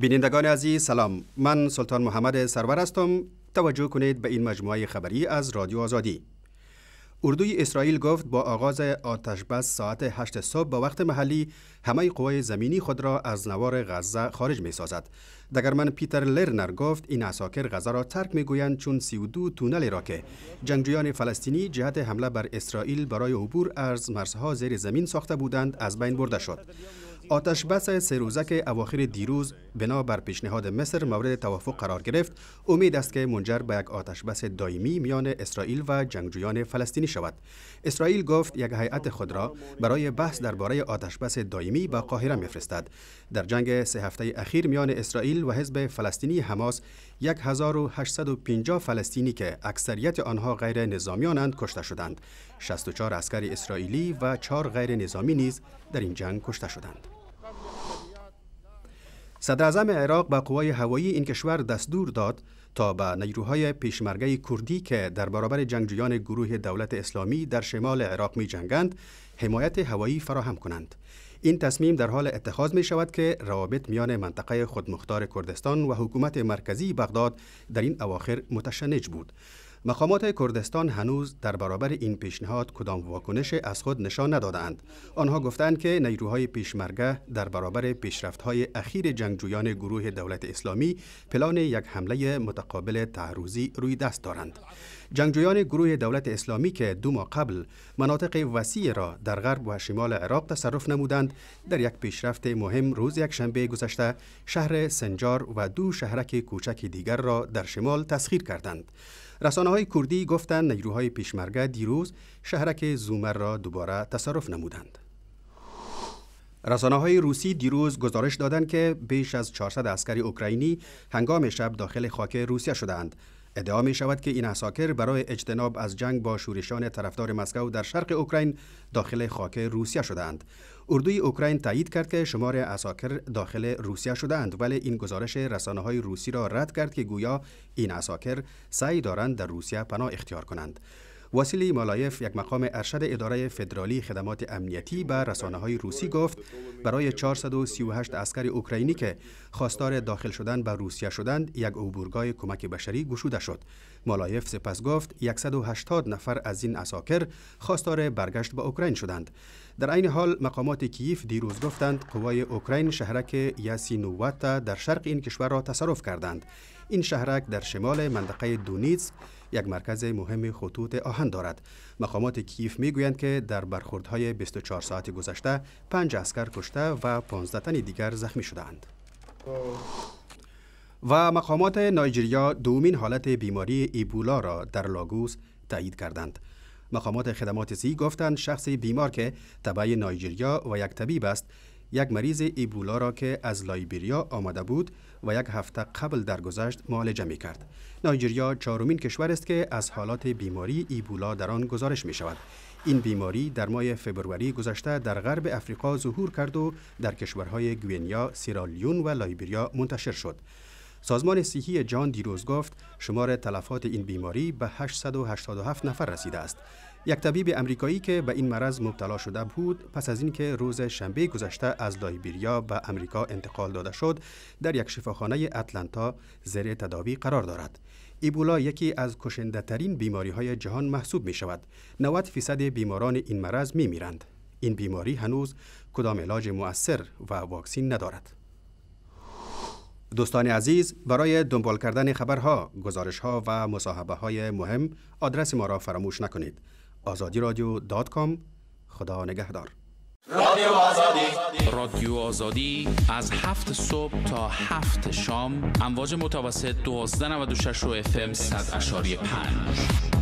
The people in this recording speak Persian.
بینندگان عزیز سلام من سلطان محمد سرور هستم توجه کنید به این مجموعه خبری از رادیو آزادی اردوی اسرائیل گفت با آغاز آتش بس ساعت 8 صبح به وقت محلی همه قوای زمینی خود را از نوار غزه خارج می سازد. دگرمن پیتر لرنر گفت این عساکر غزه را ترک می گویند چون 32 تونل را که جنگجویان فلسطینی جهت حمله بر اسرائیل برای عبور از مرزها زیر زمین ساخته بودند از بین برده شد. آتش بس سه روزه که اواخر دیروز بنا بر پیشنهاد مصر مورد توافق قرار گرفت امید است که منجر به یک آتش بس دائمی میان اسرائیل و جنگجویان فلسطینی شود اسرائیل گفت یک هیئت خود را برای بحث درباره آتش بس دائمی به قاهره میفرستد در جنگ سه هفته اخیر میان اسرائیل و حزب فلسطینی حماس 1850 فلسطینی که اکثریت آنها غیر نظامیانند کشته شدند 64 اسکر اسرائیلی و 4 غیر نظامی نیز در این جنگ کشته شدند صدر عراق به قوای هوایی این کشور دستور داد تا به نیروهای پیشمرگه کردی که در برابر جنگجویان گروه دولت اسلامی در شمال عراق می جنگند حمایت هوایی فراهم کنند. این تصمیم در حال اتخاذ می شود که روابط میان منطقه خودمختار کردستان و حکومت مرکزی بغداد در این اواخر متشنج بود. مقامات کردستان هنوز در برابر این پیشنهاد کدام واکنش از خود نشان ندادند. آنها گفتند که نیروهای پیشمرگه در برابر پیشرفتهای اخیر جنگجویان گروه دولت اسلامی پلان یک حمله متقابل تعرضی روی دست دارند. جنگجویان گروه دولت اسلامی که دو ماه قبل مناطق وسیع را در غرب و شمال عراق تصرف نمودند در یک پیشرفت مهم روز یک شنبه گذشته شهر سنجار و دو شهرک کوچک دیگر را در شمال تسخیر کردند رسانه های کردی گفتند نیروهای پیشمرگه دیروز شهرک زومر را دوباره تصرف نمودند رسانه های روسی دیروز گزارش دادند که بیش از 400 عسکر اوکراینی هنگام شب داخل خاک روسیه شدند ادعا می شود که این عساکر برای اجتناب از جنگ با شورشان طرفدار مسکو در شرق اوکراین داخل خاک روسیه شدند. اردوی اوکراین تایید کرد که شمار عساکر داخل روسیه شدند ولی این گزارش رسانه های روسی را رد کرد که گویا این عساکر سعی دارند در روسیه پناه اختیار کنند. واسیلی مالایف یک مقام ارشد اداره فدرالی خدمات امنیتی به رسانه های روسی گفت برای 438 اسکر اوکراینی که خواستار داخل شدن به روسیه شدند یک عبورگاه کمک بشری گشوده شد مالایف سپس گفت 180 نفر از این اساکر خواستار برگشت به اوکراین شدند در عین حال مقامات کیف دیروز گفتند قوای اوکراین شهرک یاسینوواتا در شرق این کشور را تصرف کردند این شهرک در شمال منطقه دونیتس یک مرکز مهم خطوط آهن دارد مقامات کیف میگویند که در برخوردهای 24 ساعت گذشته 5 اسکر کشته و 15 تن دیگر زخمی شدند و مقامات نایجریا دومین حالت بیماری ایبولا را در لاگوس تایید کردند مقامات خدمات سی گفتند شخص بیمار که تبع نایجریا و یک طبیب است یک مریض ایبولا را که از لایبریا آمده بود و یک هفته قبل درگذشت معالجه می کرد. نایجریا چهارمین کشور است که از حالات بیماری ایبولا در آن گزارش می شود. این بیماری در ماه فبروری گذشته در غرب افریقا ظهور کرد و در کشورهای گوینیا، سیرالیون و لایبریا منتشر شد. سازمان صحی جان دیروز گفت شمار تلفات این بیماری به 887 نفر رسیده است. یک طبیب امریکایی که به این مرض مبتلا شده بود پس از اینکه روز شنبه گذشته از لایبریا به امریکا انتقال داده شد در یک شفاخانه اتلانتا زیر تداوی قرار دارد ایبولا یکی از کشنده ترین بیماری های جهان محسوب می شود 90 فیصد بیماران این مرض می میرند این بیماری هنوز کدام علاج مؤثر و واکسین ندارد دوستان عزیز برای دنبال کردن خبرها، گزارشها و مصاحبه های مهم آدرس ما را فراموش نکنید. آزادی رادیو دات کام خدا نگهدار رادیو آزادی رادیو آزادی از هفت صبح تا هفت شام امواج متوسط 1296 و 26 رو FM 100.5